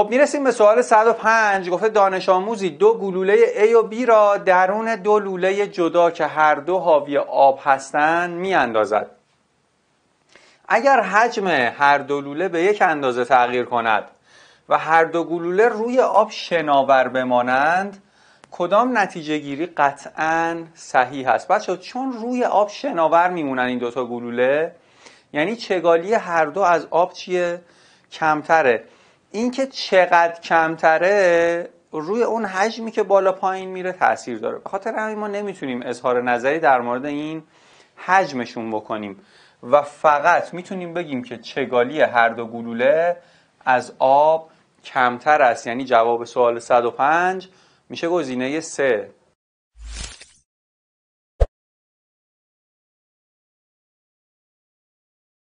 خب میرسیم به سوال 105 گفته دانش آموزی دو گلوله A و B را درون دو لوله جدا که هر دو حاوی آب هستند میاندازد اگر حجم هر دو لوله به یک اندازه تغییر کند و هر دو گلوله روی آب شناور بمانند کدام نتیجه گیری قطعا صحیح است بچه چون روی آب شناور میمونن این دوتا گلوله یعنی چگالی هر دو از آب چیه کمتره اینکه چقدر کمتره روی اون حجمی که بالا پایین میره تاثیر داره به خاطر همین ما نمیتونیم اظهار نظری در مورد این حجمشون بکنیم و فقط میتونیم بگیم که چگالی هر دو گلوله از آب کمتر است یعنی جواب سوال 105 میشه گزینه 3